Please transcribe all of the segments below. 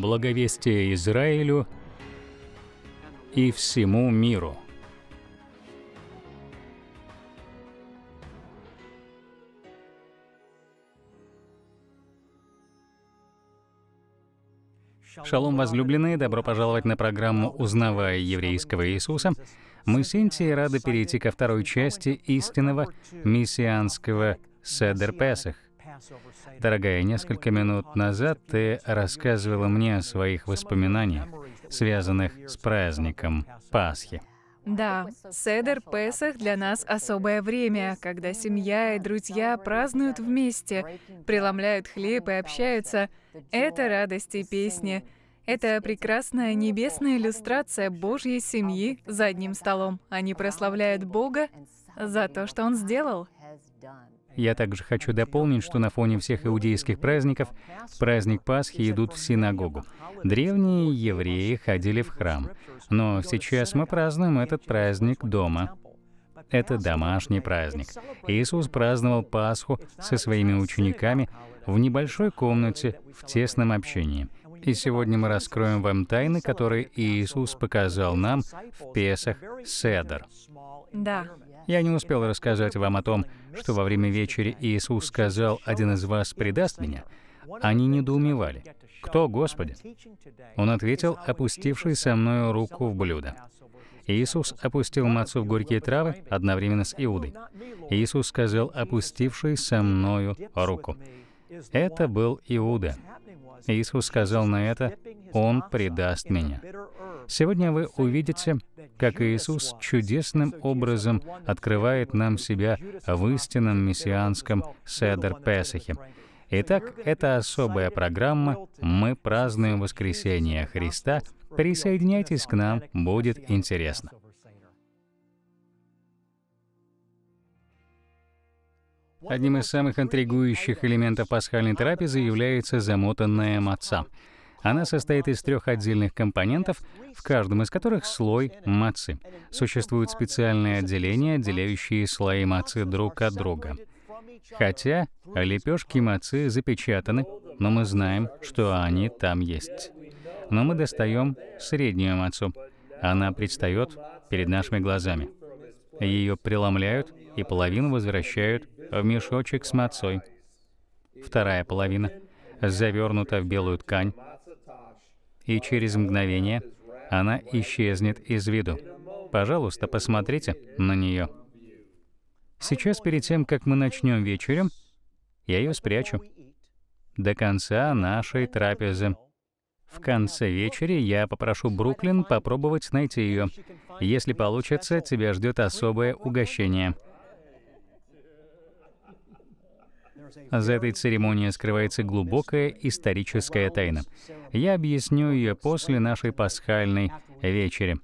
благовестие Израилю и всему миру. Шалом, возлюбленные, добро пожаловать на программу «Узнавая еврейского Иисуса». Мы с Интией рады перейти ко второй части истинного мессианского Седер Песах. Дорогая, несколько минут назад ты рассказывала мне о своих воспоминаниях, связанных с праздником Пасхи. Да, Седер Песах для нас особое время, когда семья и друзья празднуют вместе, преломляют хлеб и общаются. Это радости песни. Это прекрасная небесная иллюстрация Божьей семьи за одним столом. Они прославляют Бога за то, что Он сделал. Я также хочу дополнить, что на фоне всех иудейских праздников в праздник Пасхи идут в синагогу. Древние евреи ходили в храм, но сейчас мы празднуем этот праздник дома. Это домашний праздник. Иисус праздновал Пасху со своими учениками в небольшой комнате в тесном общении. И сегодня мы раскроем вам тайны, которые Иисус показал нам в Песах Седер. Да, я не успел рассказать вам о том, что во время вечери Иисус сказал, «Один из вас предаст меня», они недоумевали. «Кто, Господи?» Он ответил, опустивший со мною руку в блюдо. Иисус опустил мацу в горькие травы одновременно с Иудой. Иисус сказал, опустивший со мною руку. Это был Иуда. Иисус сказал на это, «Он предаст меня». Сегодня вы увидите, как Иисус чудесным образом открывает нам себя в истинном мессианском Седер Песахе. Итак, это особая программа «Мы празднуем воскресение Христа». Присоединяйтесь к нам, будет интересно. Одним из самых интригующих элементов пасхальной трапезы является замотанная маца. Она состоит из трех отдельных компонентов, в каждом из которых слой мацы. Существуют специальные отделения, отделяющие слои мацы друг от друга. Хотя лепешки мацы запечатаны, но мы знаем, что они там есть. Но мы достаем среднюю мацу. Она предстает перед нашими глазами. Ее преломляют и половину возвращают в мешочек с мацой. Вторая половина завернута в белую ткань и через мгновение она исчезнет из виду. Пожалуйста, посмотрите на нее. Сейчас, перед тем, как мы начнем вечером, я ее спрячу. До конца нашей трапезы. В конце вечера я попрошу Бруклин попробовать найти ее. Если получится, тебя ждет особое угощение — За этой церемонией скрывается глубокая историческая тайна. Я объясню ее после нашей пасхальной вечери.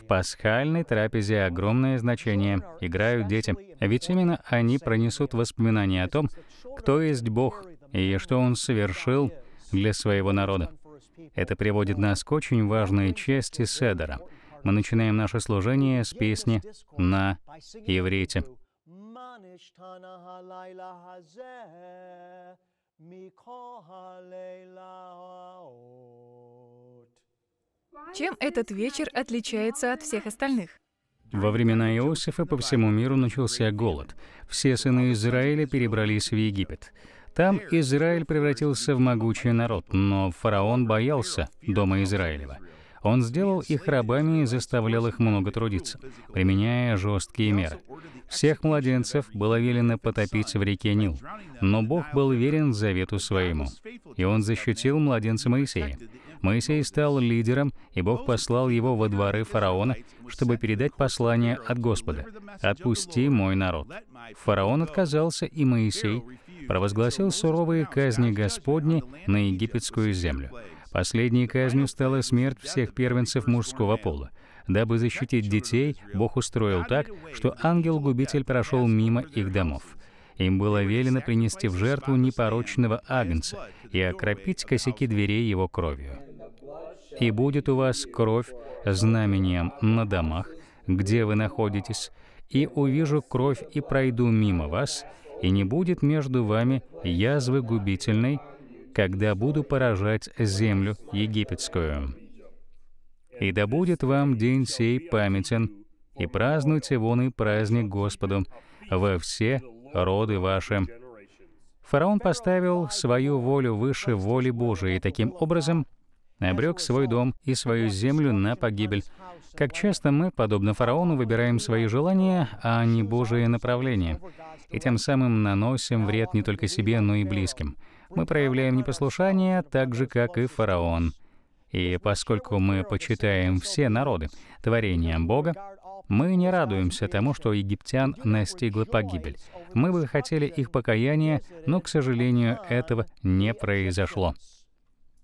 В пасхальной трапезе огромное значение играют дети, ведь именно они пронесут воспоминания о том, кто есть Бог и что Он совершил для своего народа. Это приводит нас к очень важной части Седера. Мы начинаем наше служение с песни на иврите. Manishtana halayla hazeh Чем этот вечер отличается от всех остальных? Во времена Иосифа по всему миру начался голод. Все сыны Израиля перебрались в Египет. Там Израиль превратился в могучий народ, но фараон боялся дома Израилева. Он сделал их рабами и заставлял их много трудиться, применяя жесткие меры. Всех младенцев было велено потопить в реке Нил, но Бог был верен завету своему, и он защитил младенца Моисея. Моисей стал лидером, и Бог послал его во дворы фараона, чтобы передать послание от Господа «Отпусти мой народ». Фараон отказался, и Моисей провозгласил суровые казни Господни на египетскую землю. Последней казнью стала смерть всех первенцев мужского пола. Дабы защитить детей, Бог устроил так, что ангел-губитель прошел мимо их домов. Им было велено принести в жертву непорочного агнца и окропить косяки дверей его кровью. «И будет у вас кровь знамением на домах, где вы находитесь, и увижу кровь и пройду мимо вас, и не будет между вами язвы губительной, когда буду поражать землю египетскую. И да будет вам день сей памятен, и празднуйте вон и праздник Господу во все роды ваши». Фараон поставил свою волю выше воли Божией, и таким образом обрек свой дом и свою землю на погибель. Как часто мы, подобно фараону, выбираем свои желания, а не Божие направления, и тем самым наносим вред не только себе, но и близким мы проявляем непослушание так же, как и фараон. И поскольку мы почитаем все народы творением Бога, мы не радуемся тому, что египтян настигла погибель. Мы бы хотели их покаяния, но, к сожалению, этого не произошло.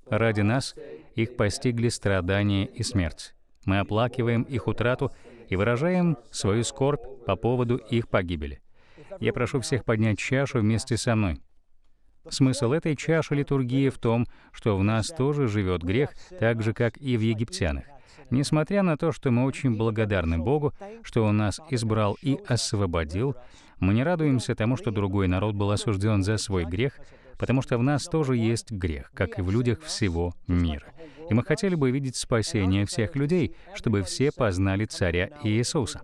Ради нас их постигли страдания и смерть. Мы оплакиваем их утрату и выражаем свою скорбь по поводу их погибели. Я прошу всех поднять чашу вместе со мной. Смысл этой чаши литургии в том, что в нас тоже живет грех, так же, как и в египтянах. Несмотря на то, что мы очень благодарны Богу, что Он нас избрал и освободил, мы не радуемся тому, что другой народ был осужден за свой грех, потому что в нас тоже есть грех, как и в людях всего мира. И мы хотели бы видеть спасение всех людей, чтобы все познали Царя Иисуса.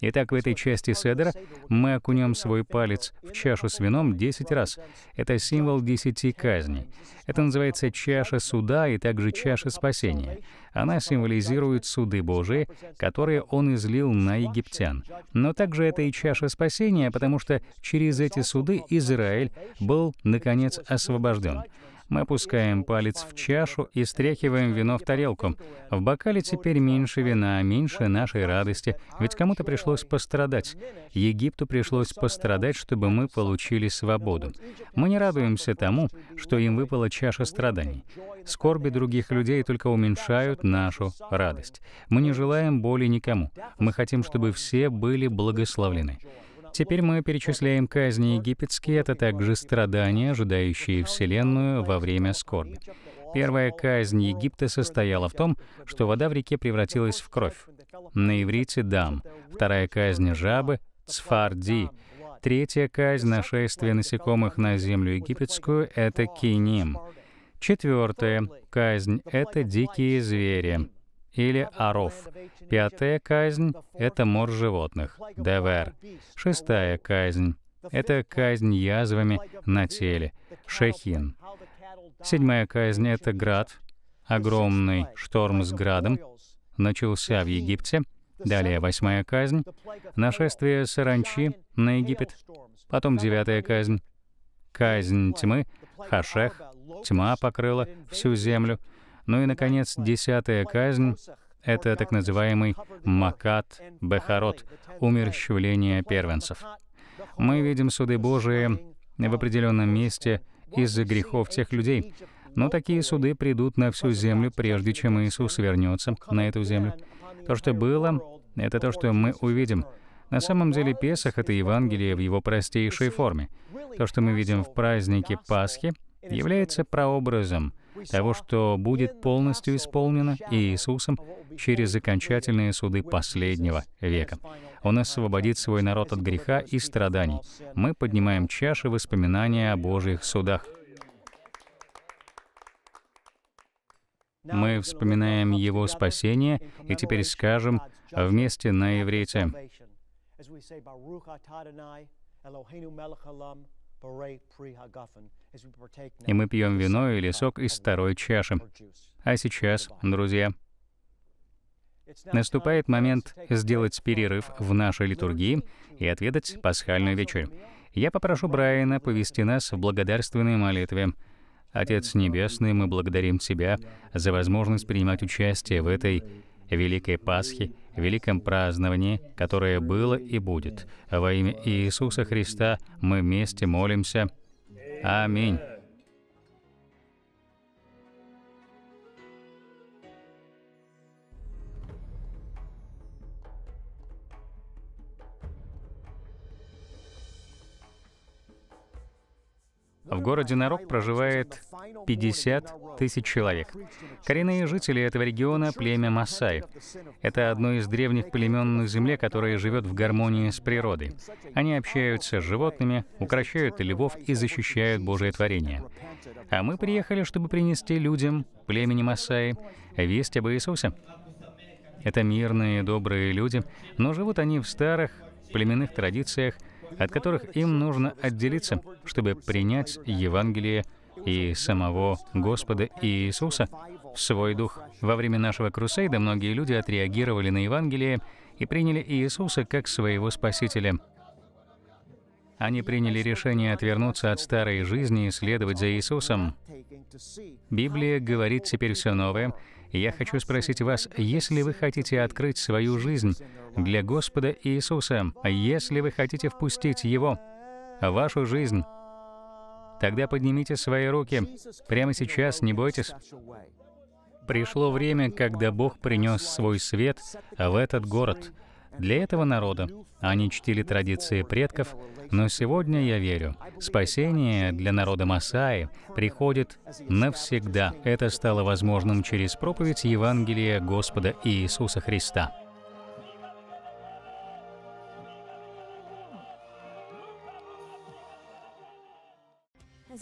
Итак, в этой части седера мы окунем свой палец в чашу с вином десять раз. Это символ десяти казней. Это называется чаша суда и также чаша спасения. Она символизирует суды Божии, которые он излил на египтян. Но также это и чаша спасения, потому что через эти суды Израиль был, наконец, освобожден. Мы опускаем палец в чашу и стряхиваем вино в тарелку. В бокале теперь меньше вина, меньше нашей радости, ведь кому-то пришлось пострадать. Египту пришлось пострадать, чтобы мы получили свободу. Мы не радуемся тому, что им выпала чаша страданий. Скорби других людей только уменьшают нашу радость. Мы не желаем боли никому. Мы хотим, чтобы все были благословлены. Теперь мы перечисляем казни египетские, это также страдания, ожидающие Вселенную во время скорби. Первая казнь Египта состояла в том, что вода в реке превратилась в кровь. На иврите «дам». Вторая казнь жабы — «цфарди». Третья казнь нашествие насекомых на землю египетскую — это «киним». Четвертая казнь — это дикие звери или аров. Пятая казнь — это мор животных, ДВР. Шестая казнь — это казнь язвами на теле, шехин. Седьмая казнь — это град, огромный шторм с градом, начался в Египте. Далее восьмая казнь — нашествие саранчи на Египет. Потом девятая казнь — казнь тьмы, хашех, тьма покрыла всю землю — ну и, наконец, десятая казнь — это так называемый макат бехарот — умерщвление первенцев. Мы видим суды Божии в определенном месте из-за грехов тех людей, но такие суды придут на всю землю, прежде чем Иисус вернется на эту землю. То, что было, это то, что мы увидим. На самом деле Песах — это Евангелие в его простейшей форме. То, что мы видим в празднике Пасхи, является прообразом — того, что будет полностью исполнено Иисусом через окончательные суды последнего века. Он освободит свой народ от греха и страданий. Мы поднимаем чаши воспоминания о Божьих судах. Мы вспоминаем Его спасение и теперь скажем вместе на иврите и мы пьем вино или сок из второй чаши. А сейчас, друзья, наступает момент сделать перерыв в нашей литургии и отведать пасхальную вечерю. Я попрошу Брайана повести нас в благодарственной молитве. Отец Небесный, мы благодарим Тебя за возможность принимать участие в этой Великой Пасхи, великом праздновании, которое было и будет. Во имя Иисуса Христа мы вместе молимся. Аминь. В городе Нарок проживает 50 тысяч человек. Коренные жители этого региона — племя Масаи. Это одно из древних племен на Земле, которое живет в гармонии с природой. Они общаются с животными, укращают львов и защищают Божие творение. А мы приехали, чтобы принести людям племени Масаи весть об Иисусе. Это мирные, добрые люди, но живут они в старых племенных традициях — от которых им нужно отделиться, чтобы принять Евангелие и самого Господа Иисуса в свой дух. Во время нашего крусейда многие люди отреагировали на Евангелие и приняли Иисуса как своего Спасителя. Они приняли решение отвернуться от старой жизни и следовать за Иисусом. Библия говорит теперь все новое, я хочу спросить вас, если вы хотите открыть свою жизнь для Господа Иисуса, если вы хотите впустить Его в вашу жизнь, тогда поднимите свои руки прямо сейчас, не бойтесь. Пришло время, когда Бог принес свой свет в этот город — для этого народа. Они чтили традиции предков, но сегодня я верю, спасение для народа Масаи приходит навсегда. Это стало возможным через проповедь Евангелия Господа Иисуса Христа.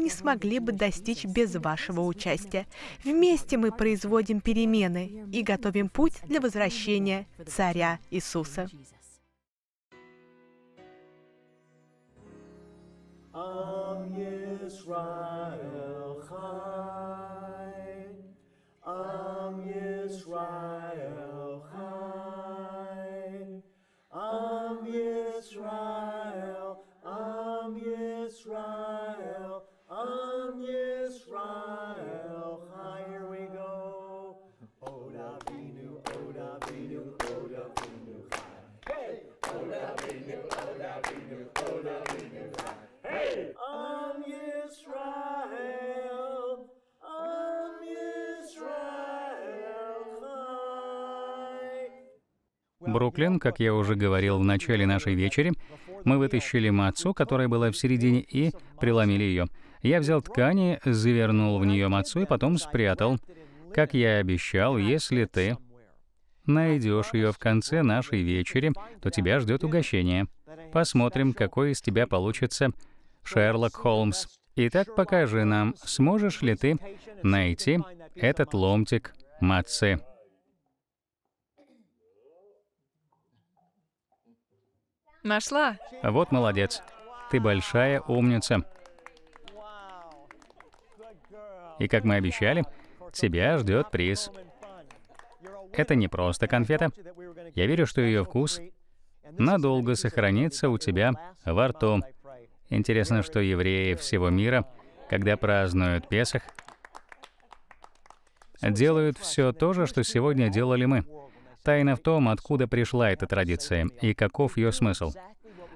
не смогли бы достичь без вашего участия. Вместе мы производим перемены и готовим путь для возвращения Царя Иисуса. Am Yisrael Chai, Yisrael. Бруклин, как я уже говорил в начале нашей вечери, мы вытащили мацу, которая была в середине, и приломили ее. Я взял ткани, завернул в нее мацу и потом спрятал. Как я и обещал, если ты найдешь ее в конце нашей вечери, то тебя ждет угощение. Посмотрим, какой из тебя получится Шерлок Холмс. Итак, покажи нам, сможешь ли ты найти этот ломтик мацы. Нашла. Вот молодец. Ты большая умница. И как мы обещали, тебя ждет приз. Это не просто конфета. Я верю, что ее вкус надолго сохранится у тебя во рту. Интересно, что евреи всего мира, когда празднуют Песах, делают все то же, что сегодня делали мы. Тайна в том, откуда пришла эта традиция и каков ее смысл.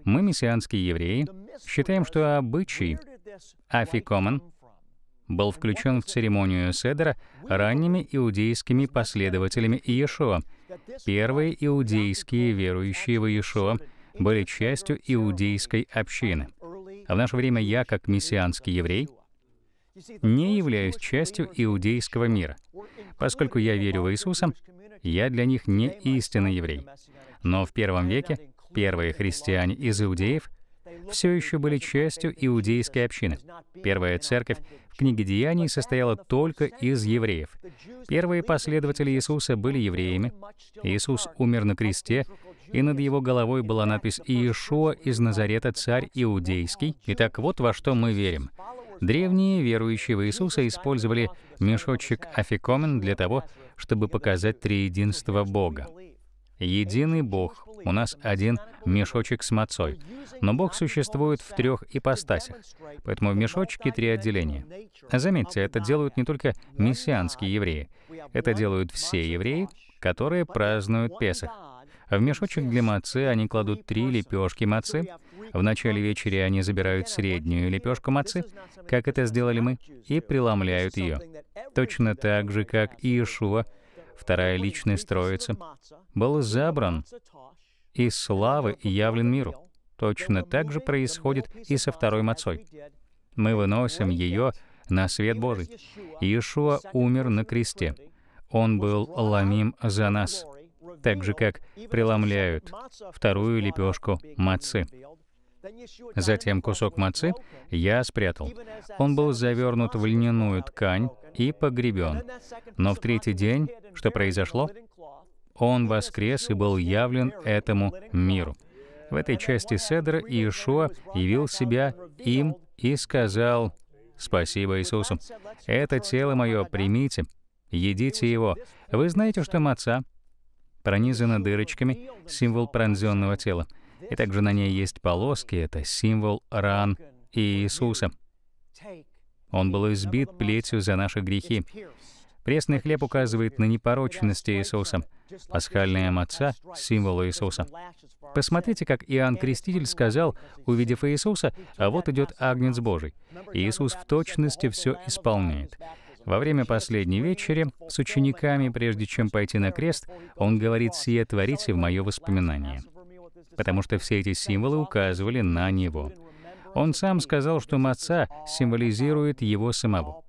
Мы, мессианские евреи, считаем, что обычай афикомен был включен в церемонию Седера ранними иудейскими последователями Иешуа. Первые иудейские верующие в Иешуа были частью иудейской общины. А в наше время я, как мессианский еврей, не являюсь частью иудейского мира. Поскольку я верю в Иисуса, я для них не истинный еврей. Но в первом веке первые христиане из иудеев все еще были частью иудейской общины. Первая церковь в книге Деяний состояла только из евреев. Первые последователи Иисуса были евреями. Иисус умер на кресте, и над его головой была надпись «Иешуа из Назарета, царь иудейский». Итак, вот во что мы верим. Древние верующие в Иисуса использовали мешочек афикомен для того, чтобы показать триединство Бога. Единый Бог. У нас один мешочек с мацой. Но Бог существует в трех ипостасях, поэтому в мешочке три отделения. Заметьте, это делают не только мессианские евреи. Это делают все евреи, которые празднуют Песах. В мешочек для мацы они кладут три лепешки мацы. В начале вечера они забирают среднюю лепешку мацы, как это сделали мы, и преломляют ее. Точно так же, как и Иешуа, вторая личность Троицы, был забран и славы явлен миру. Точно так же происходит и со второй мацой. Мы выносим ее на свет Божий. Иешуа умер на кресте. Он был ломим за нас — так же, как преломляют вторую лепешку мацы. Затем кусок мацы я спрятал. Он был завернут в льняную ткань и погребен. Но в третий день, что произошло? Он воскрес и был явлен этому миру. В этой части Седра Иешуа явил себя им и сказал, «Спасибо Иисусу, это тело мое примите, едите его. Вы знаете, что маца пронизана дырочками, символ пронзенного тела. И также на ней есть полоски, это символ ран Иисуса. Он был избит плетью за наши грехи. Пресный хлеб указывает на непорочность Иисуса. Пасхальная маца — символ Иисуса. Посмотрите, как Иоанн Креститель сказал, увидев Иисуса, «А вот идет Агнец Божий». Иисус в точности все исполняет. Во время последней вечери с учениками, прежде чем пойти на крест, он говорит «Сие творите в мое воспоминание», потому что все эти символы указывали на него. Он сам сказал, что маца символизирует его самого.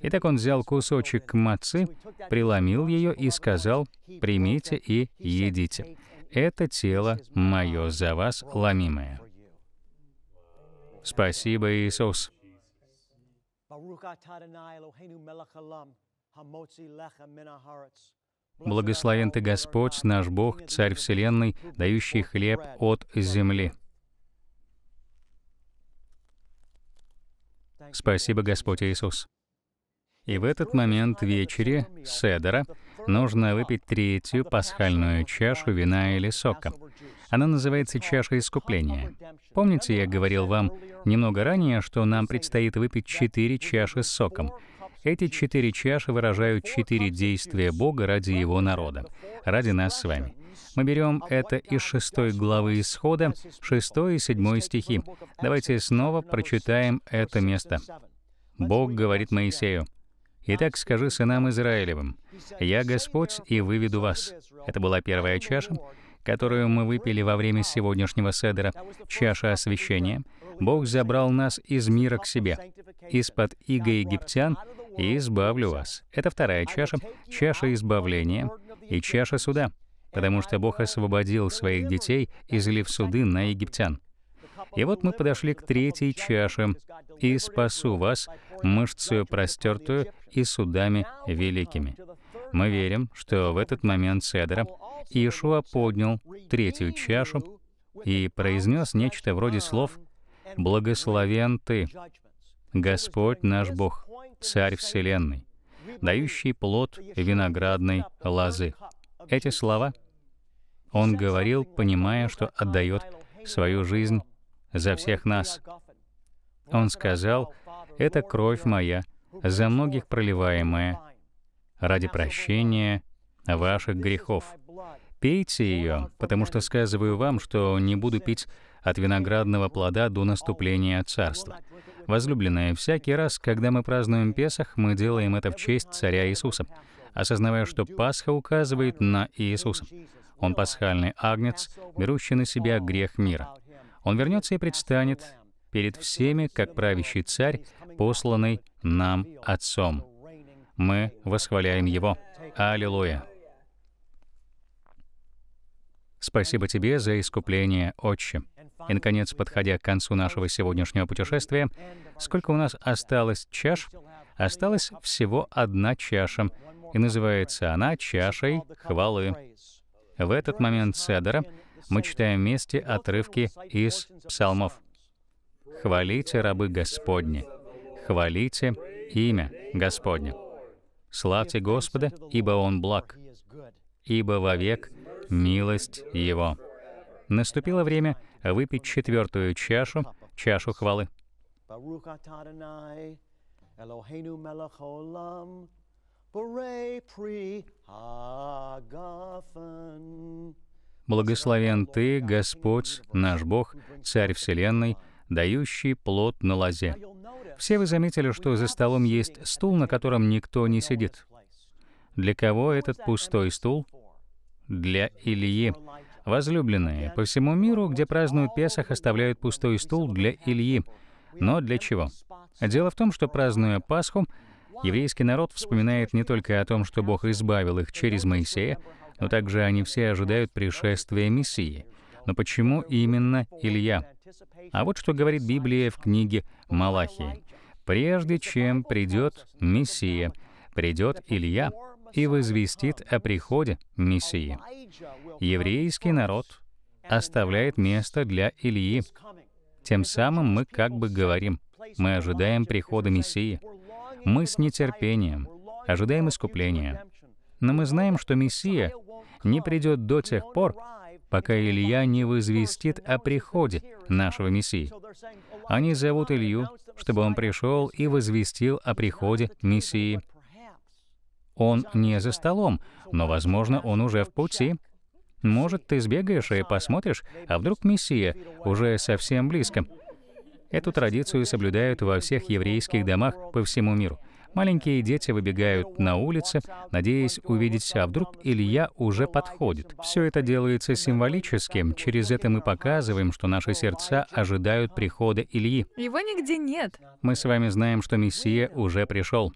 Итак, он взял кусочек мацы, преломил ее и сказал «Примите и едите. Это тело мое за вас ломимое». Спасибо, Иисус. Благословен Ты, Господь, наш Бог, Царь Вселенной, дающий хлеб от земли. Спасибо, Господь Иисус. И в этот момент вечери, седера, нужно выпить третью пасхальную чашу вина или сока. Она называется «Чаша искупления». Помните, я говорил вам немного ранее, что нам предстоит выпить четыре чаши с соком. Эти четыре чаши выражают четыре действия Бога ради Его народа, ради нас с вами. Мы берем это из шестой главы Исхода, 6 и 7 стихи. Давайте снова прочитаем это место. Бог говорит Моисею, «Итак, скажи сынам Израилевым, «Я Господь и выведу вас». Это была первая чаша которую мы выпили во время сегодняшнего седера, чаша освящения, Бог забрал нас из мира к себе, из-под иго египтян, и избавлю вас. Это вторая чаша, чаша избавления и чаша суда, потому что Бог освободил своих детей, излив суды на египтян. И вот мы подошли к третьей чаше, «И спасу вас мышцею простертую и судами великими». Мы верим, что в этот момент Седера Иешуа поднял третью чашу и произнес нечто вроде слов «Благословен Ты, Господь наш Бог, Царь Вселенной, дающий плод виноградной лозы». Эти слова он говорил, понимая, что отдает свою жизнь за всех нас. Он сказал, «Это кровь моя, за многих проливаемая, ради прощения ваших грехов». Пейте ее, потому что сказываю вам, что не буду пить от виноградного плода до наступления Царства. Возлюбленные, всякий раз, когда мы празднуем Песах, мы делаем это в честь Царя Иисуса, осознавая, что Пасха указывает на Иисуса. Он пасхальный агнец, берущий на себя грех мира. Он вернется и предстанет перед всеми, как правящий царь, посланный нам Отцом. Мы восхваляем Его. Аллилуйя! Спасибо тебе за искупление, Отче. И, наконец, подходя к концу нашего сегодняшнего путешествия, сколько у нас осталось чаш? Осталась всего одна чаша, и называется она чашей хвалы. В этот момент Седера мы читаем вместе отрывки из псалмов. «Хвалите рабы Господни, хвалите имя Господне. Славьте Господа, ибо Он благ, ибо вовек милость Его. Наступило время выпить четвертую чашу, чашу хвалы. Благословен Ты, Господь, наш Бог, Царь Вселенной, дающий плод на лозе. Все вы заметили, что за столом есть стул, на котором никто не сидит. Для кого этот пустой стул? для Ильи. Возлюбленные по всему миру, где празднуют Песах, оставляют пустой стул для Ильи. Но для чего? Дело в том, что празднуя Пасху, еврейский народ вспоминает не только о том, что Бог избавил их через Моисея, но также они все ожидают пришествия Мессии. Но почему именно Илья? А вот что говорит Библия в книге Малахии. «Прежде чем придет Мессия, придет Илья, и возвестит о приходе Мессии. Еврейский народ оставляет место для Ильи. Тем самым мы как бы говорим, мы ожидаем прихода Мессии. Мы с нетерпением ожидаем искупления. Но мы знаем, что Мессия не придет до тех пор, пока Илья не возвестит о приходе нашего Мессии. Они зовут Илью, чтобы он пришел и возвестил о приходе Мессии. Он не за столом, но, возможно, он уже в пути. Может, ты сбегаешь и посмотришь, а вдруг Мессия уже совсем близко. Эту традицию соблюдают во всех еврейских домах по всему миру. Маленькие дети выбегают на улицы, надеясь увидеть, а вдруг Илья уже подходит. Все это делается символическим. Через это мы показываем, что наши сердца ожидают прихода Ильи. Его нигде нет. Мы с вами знаем, что Мессия уже пришел.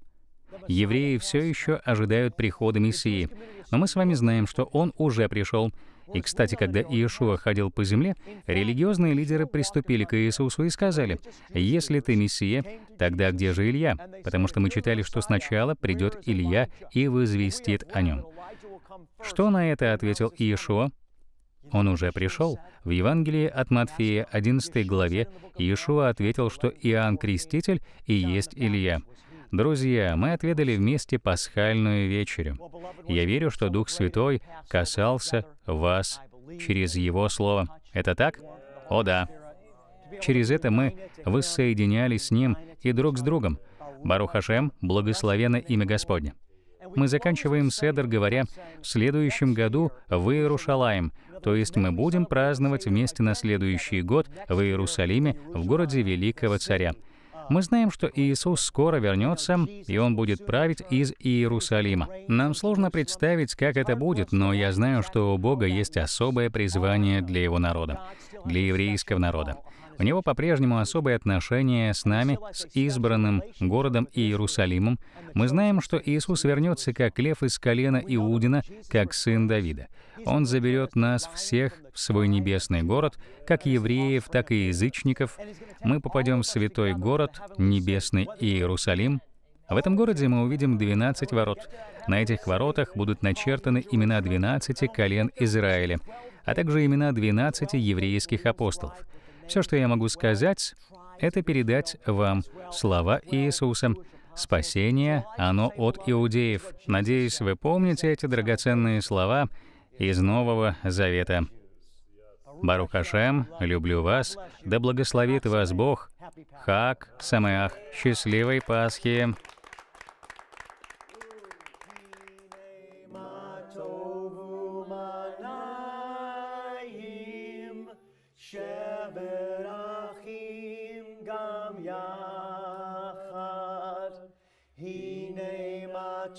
Евреи все еще ожидают прихода Мессии, но мы с вами знаем, что Он уже пришел. И, кстати, когда Иешуа ходил по земле, религиозные лидеры приступили к Иисусу и сказали, «Если ты Мессия, тогда где же Илья?» Потому что мы читали, что сначала придет Илья и возвестит о нем. Что на это ответил Иешуа? Он уже пришел. В Евангелии от Матфея 11 главе Иешуа ответил, что Иоанн Креститель и есть Илья. Друзья, мы отведали вместе пасхальную вечерю. Я верю, что Дух Святой касался вас через Его Слово. Это так? О да. Через это мы воссоединялись с Ним и друг с другом. Барухашем, Хашем, благословено имя Господне. Мы заканчиваем Седр, говоря, в следующем году в Иерушалаем, то есть мы будем праздновать вместе на следующий год в Иерусалиме, в городе Великого Царя. Мы знаем, что Иисус скоро вернется, и Он будет править из Иерусалима. Нам сложно представить, как это будет, но я знаю, что у Бога есть особое призвание для Его народа, для еврейского народа. У него по-прежнему особое отношение с нами, с избранным городом Иерусалимом. Мы знаем, что Иисус вернется как лев из колена Иудина, как сын Давида. Он заберет нас всех в свой небесный город, как евреев, так и язычников. Мы попадем в святой город, небесный Иерусалим, в этом городе мы увидим 12 ворот. На этих воротах будут начертаны имена 12 колен Израиля, а также имена 12 еврейских апостолов. Все, что я могу сказать, это передать вам слова Иисуса. Спасение, оно от иудеев. Надеюсь, вы помните эти драгоценные слова из Нового Завета. Барухашем, люблю вас, да благословит вас Бог. Хак, Самеах, счастливой Пасхи!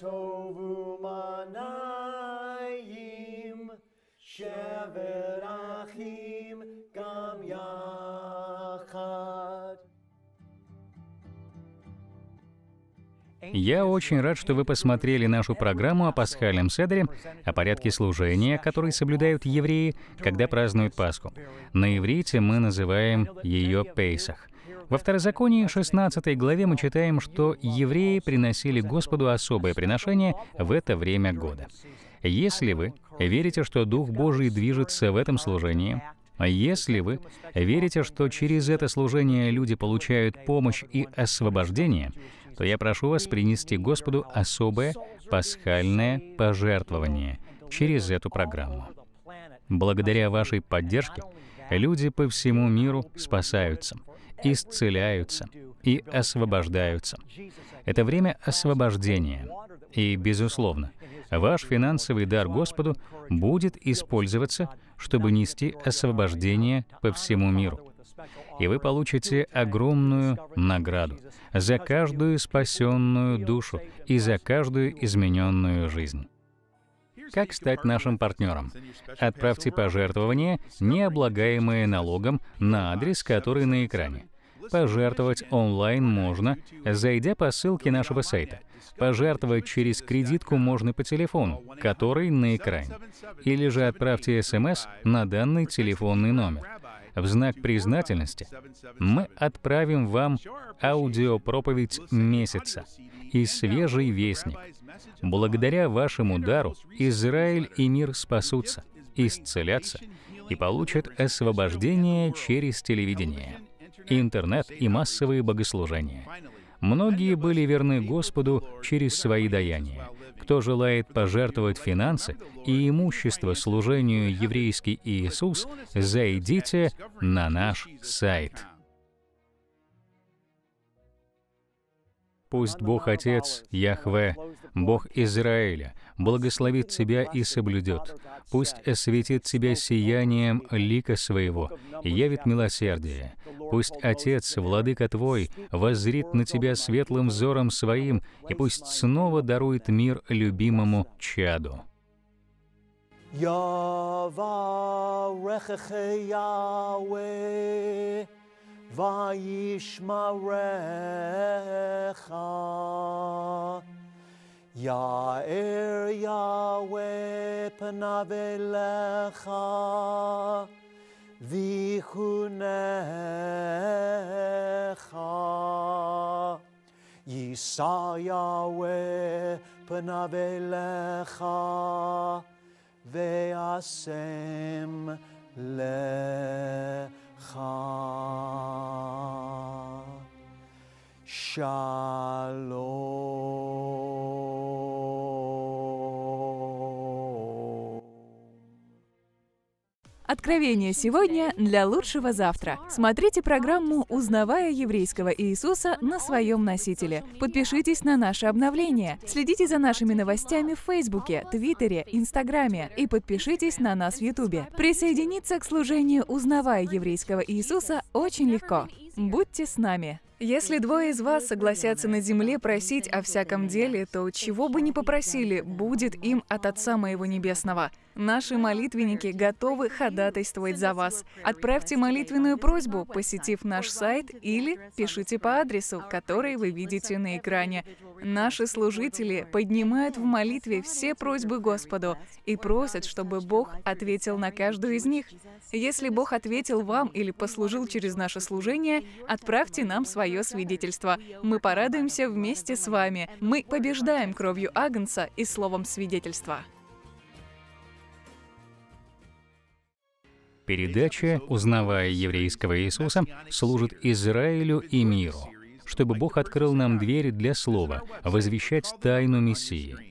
tovu manayim, shever achim gam yachad. Я очень рад, что вы посмотрели нашу программу о пасхальном седре, о порядке служения, который соблюдают евреи, когда празднуют Пасху. На иврите мы называем ее Пейсах. Во Второзаконии 16 главе мы читаем, что евреи приносили Господу особое приношение в это время года. Если вы верите, что Дух Божий движется в этом служении, если вы верите, что через это служение люди получают помощь и освобождение, то я прошу вас принести Господу особое пасхальное пожертвование через эту программу. Благодаря вашей поддержке люди по всему миру спасаются — исцеляются и освобождаются. Это время освобождения. И, безусловно, ваш финансовый дар Господу будет использоваться, чтобы нести освобождение по всему миру. И вы получите огромную награду за каждую спасенную душу и за каждую измененную жизнь. Как стать нашим партнером? Отправьте пожертвование не облагаемые налогом, на адрес, который на экране. Пожертвовать онлайн можно, зайдя по ссылке нашего сайта. Пожертвовать через кредитку можно по телефону, который на экране. Или же отправьте СМС на данный телефонный номер. В знак признательности мы отправим вам аудиопроповедь месяца и свежий вестник. Благодаря вашему дару Израиль и мир спасутся, исцелятся и получат освобождение через телевидение интернет и массовые богослужения. Многие были верны Господу через свои даяния. Кто желает пожертвовать финансы и имущество служению «Еврейский Иисус», зайдите на наш сайт. Пусть Бог Отец, Яхве, Бог Израиля, благословит тебя и соблюдет. Пусть осветит тебя сиянием лика своего и явит милосердие. Пусть Отец, Владыка твой, воззрит на тебя светлым взором своим, и пусть снова дарует мир любимому чаду. Yavarecheche Vaishmarecha. Ya'er Yahweh Panavelecha. Vihunecha. Yisa Yahweh Panavelecha. Ve'asem le'cha. Shalom. Откровение сегодня для лучшего завтра. Смотрите программу «Узнавая еврейского Иисуса» на своем носителе. Подпишитесь на наши обновления. Следите за нашими новостями в Фейсбуке, Твиттере, Инстаграме и подпишитесь на нас в Ютубе. Присоединиться к служению «Узнавая еврейского Иисуса» очень легко. Будьте с нами. Если двое из вас согласятся на земле просить о всяком деле, то чего бы ни попросили, будет им от Отца Моего Небесного. Наши молитвенники готовы ходатайствовать за вас. Отправьте молитвенную просьбу, посетив наш сайт или пишите по адресу, который вы видите на экране. Наши служители поднимают в молитве все просьбы Господу и просят, чтобы Бог ответил на каждую из них. Если Бог ответил вам или послужил через наше служение, отправьте нам свое свидетельство. Мы порадуемся вместе с вами. Мы побеждаем кровью Агнца и словом свидетельства. Передача «Узнавая еврейского Иисуса» служит Израилю и миру, чтобы Бог открыл нам дверь для слова, возвещать тайну Мессии –